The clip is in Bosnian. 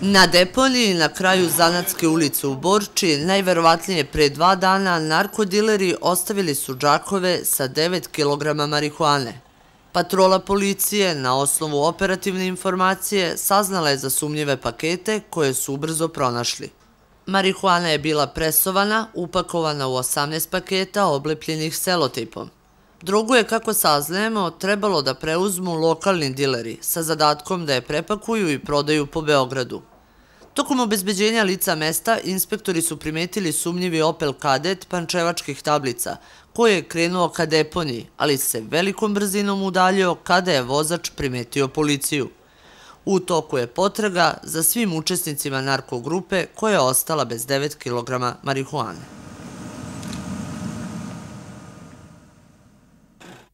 Na deponiji na kraju Zanatske ulice u Borči, najverovatnije pre dva dana, narkodileri ostavili su džakove sa 9 kg marihuane. Patrola policije na osnovu operativne informacije saznala je za sumnjive pakete koje su ubrzo pronašli. Marihuana je bila presovana, upakovana u 18 paketa oblepljenih selotipom. Drogu je, kako saznajemo, trebalo da preuzmu lokalni dileri sa zadatkom da je prepakuju i prodaju po Beogradu. Tokom obezbeđenja lica mesta, inspektori su primetili sumnjivi Opel Kadet pančevačkih tablica, koji je krenuo ka deponiji, ali se velikom brzinom udaljio kada je vozač primetio policiju. U toku je potrega za svim učesnicima narkogrupe koja je ostala bez 9 kg marihuane.